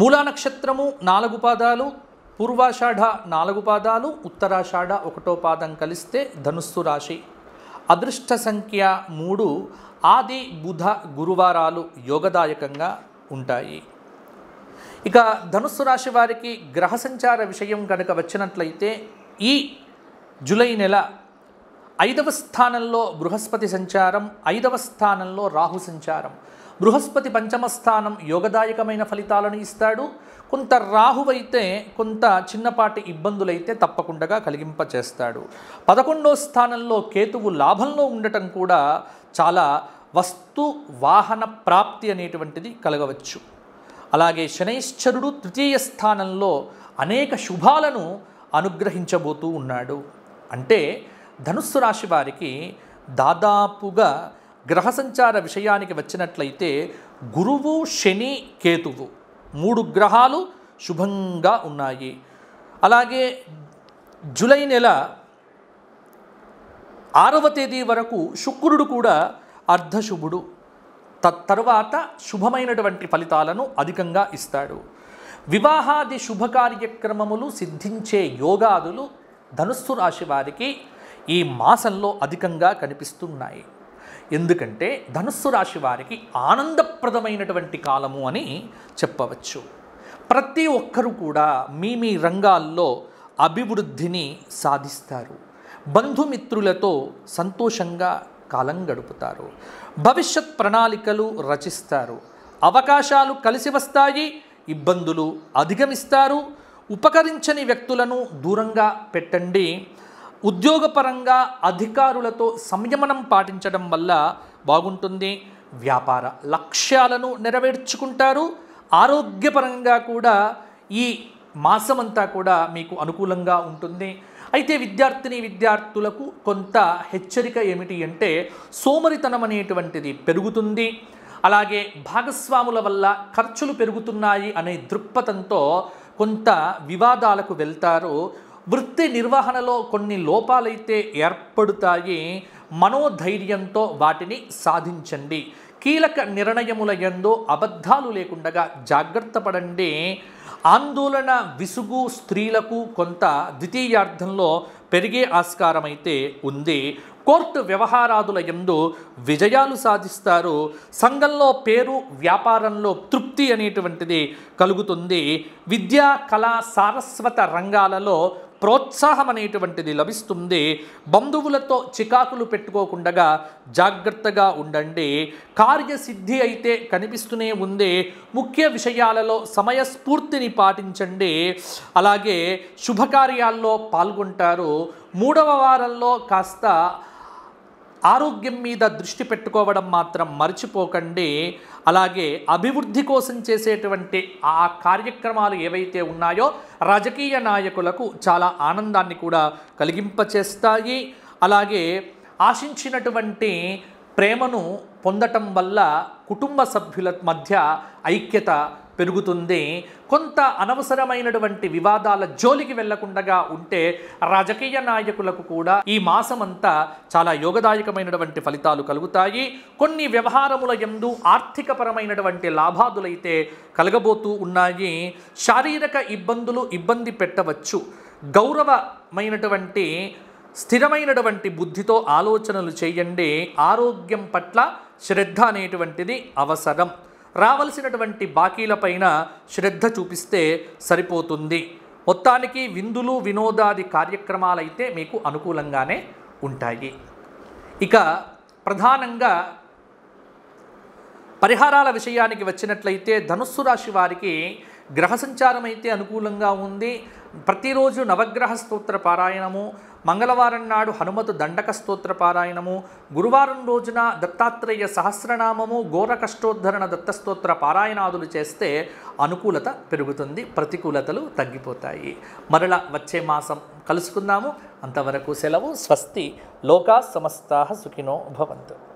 మూలా నక్షత్రము నాలుగు పాదాలు పూర్వాషాఢ నాలుగు పాదాలు ఉత్తరాషాఢ ఒకటో పాదం కలిస్తే ధనుస్సు రాశి అదృష్ట సంఖ్య మూడు ఆది బుధ గురువారాలు యోగదాయకంగా ఉంటాయి ఇక ధనుస్సు రాశి వారికి గ్రహ సంచార విషయం కనుక వచ్చినట్లయితే ఈ జూలై నెల ఐదవ స్థానంలో బృహస్పతి సంచారం ఐదవ స్థానంలో రాహు సంచారం బృహస్పతి పంచమ స్థానం యోగదాయకమైన ఫలితాలను ఇస్తాడు కొంత రాహువైతే కొంత చిన్నపాటి ఇబ్బందులైతే తప్పకుండా కలిగింప చేస్తాడు పదకొండో స్థానంలో కేతువు లాభంలో ఉండటం కూడా చాలా వస్తు వాహన ప్రాప్తి అనేటువంటిది కలగవచ్చు అలాగే శనైశ్చరుడు తృతీయ స్థానంలో అనేక శుభాలను అనుగ్రహించబోతూ ఉన్నాడు అంటే ధనుస్సు రాశి వారికి దాదాపుగా గ్రహ సంచార విషయానికి వచ్చినట్లయితే గురువు శని కేతువు మూడు గ్రహాలు శుభంగా ఉన్నాయి అలాగే జూలై నెల ఆరవ తేదీ వరకు శుక్రుడు కూడా అర్ధశుభుడు తరువాత శుభమైనటువంటి ఫలితాలను అధికంగా ఇస్తాడు వివాహాది శుభ కార్యక్రమములు సిద్ధించే యోగాదులు ధనుస్సు రాశి వారికి ఈ మాసంలో అధికంగా కనిపిస్తున్నాయి ఎందుకంటే ధనుస్సు రాశి వారికి ఆనందప్రదమైనటువంటి కాలము అని చెప్పవచ్చు ప్రతి ఒక్కరూ కూడా మీ మీ రంగాల్లో అభివృద్ధిని సాధిస్తారు బంధుమిత్రులతో సంతోషంగా కాలం గడుపుతారు భవిష్యత్ ప్రణాళికలు రచిస్తారు అవకాశాలు కలిసి వస్తాయి ఇబ్బందులు అధిగమిస్తారు ఉపకరించని వ్యక్తులను దూరంగా పెట్టండి ఉద్యోగపరంగా అధికారులతో సంయమనం పాటించడం వల్ల బాగుంటుంది వ్యాపార లక్ష్యాలను నెరవేర్చుకుంటారు ఆరోగ్యపరంగా కూడా ఈ మాసమంతా కూడా మీకు అనుకూలంగా ఉంటుంది అయితే విద్యార్థిని విద్యార్థులకు కొంత హెచ్చరిక ఏమిటి అంటే సోమరితనం అనేటువంటిది పెరుగుతుంది అలాగే భాగస్వాముల వల్ల ఖర్చులు పెరుగుతున్నాయి అనే దృక్పథంతో కొంత వివాదాలకు వెళ్తారు వృత్తి నిర్వహణలో కొన్ని లోపాలైతే ఏర్పడుతాయి మనోధైర్యంతో వాటిని సాధించండి కీలక నిర్ణయముల ఎందు అబద్ధాలు లేకుండా జాగ్రత్త పడండి ఆందోళన విసుగు స్త్రీలకు కొంత ద్వితీయార్థంలో పెరిగే ఆస్కారం అయితే ఉంది కోర్టు వ్యవహారాదుల ఎందు విజయాలు సాధిస్తారు సంఘంలో పేరు వ్యాపారంలో తృప్తి అనేటువంటిది కలుగుతుంది విద్యా కళా సారస్వత రంగాలలో ప్రోత్సాహం అనేటువంటిది లభిస్తుంది బంధువులతో చికాకులు పెట్టుకోకుండా జాగ్రత్తగా ఉండండి కార్యసిద్ధి అయితే కనిపిస్తూనే ఉంది ముఖ్య విషయాలలో సమయస్ఫూర్తిని పాటించండి అలాగే శుభకార్యాల్లో పాల్గొంటారు మూడవ వారంలో కాస్త ఆరోగ్యం మీద దృష్టి పెట్టుకోవడం మాత్రం మర్చిపోకండి అలాగే అభివృద్ధి కోసం చేసేటువంటి ఆ కార్యక్రమాలు ఏవైతే ఉన్నాయో రాజకీయ నాయకులకు చాలా ఆనందాన్ని కూడా కలిగింపచేస్తాయి అలాగే ఆశించినటువంటి ప్రేమను పొందటం వల్ల కుటుంబ సభ్యుల మధ్య ఐక్యత పెరుగుతుంది కొంత అనవసరమైనటువంటి వివాదాల జోలికి వెళ్లకుండా ఉంటే రాజకీయ నాయకులకు కూడా ఈ మాసం అంతా చాలా యోగదాయకమైనటువంటి ఫలితాలు కలుగుతాయి కొన్ని వ్యవహారముల ఎందు ఆర్థికపరమైనటువంటి లాభాదులైతే కలగబోతూ ఉన్నాయి శారీరక ఇబ్బందులు ఇబ్బంది పెట్టవచ్చు గౌరవమైనటువంటి స్థిరమైనటువంటి బుద్ధితో ఆలోచనలు చేయండి ఆరోగ్యం పట్ల శ్రద్ధ అనేటువంటిది అవసరం రావలసినటువంటి బాకీలపైన శ్రద్ధ చూపిస్తే సరిపోతుంది మొత్తానికి విందులు వినోదాది కార్యక్రమాలైతే మీకు అనుకూలంగానే ఉంటాయి ఇక ప్రధానంగా పరిహారాల విషయానికి వచ్చినట్లయితే ధనుస్సు రాశి వారికి గ్రహ సంచారం అయితే అనుకూలంగా ఉంది ప్రతిరోజు నవగ్రహ స్తోత్ర పారాయణము మంగళవారం నాడు హనుమతు దండక స్తోత్ర పారాయణము గురువారం రోజున దత్తాత్రేయ సహస్రనామము ఘోర కష్టోద్ధరణ దత్తస్తోత్ర పారాయణాదులు చేస్తే అనుకూలత పెరుగుతుంది ప్రతికూలతలు తగ్గిపోతాయి మరల వచ్చే మాసం కలుసుకుందాము అంతవరకు సెలవు స్వస్తి లోకా సమస్తా సుఖినో భవంతు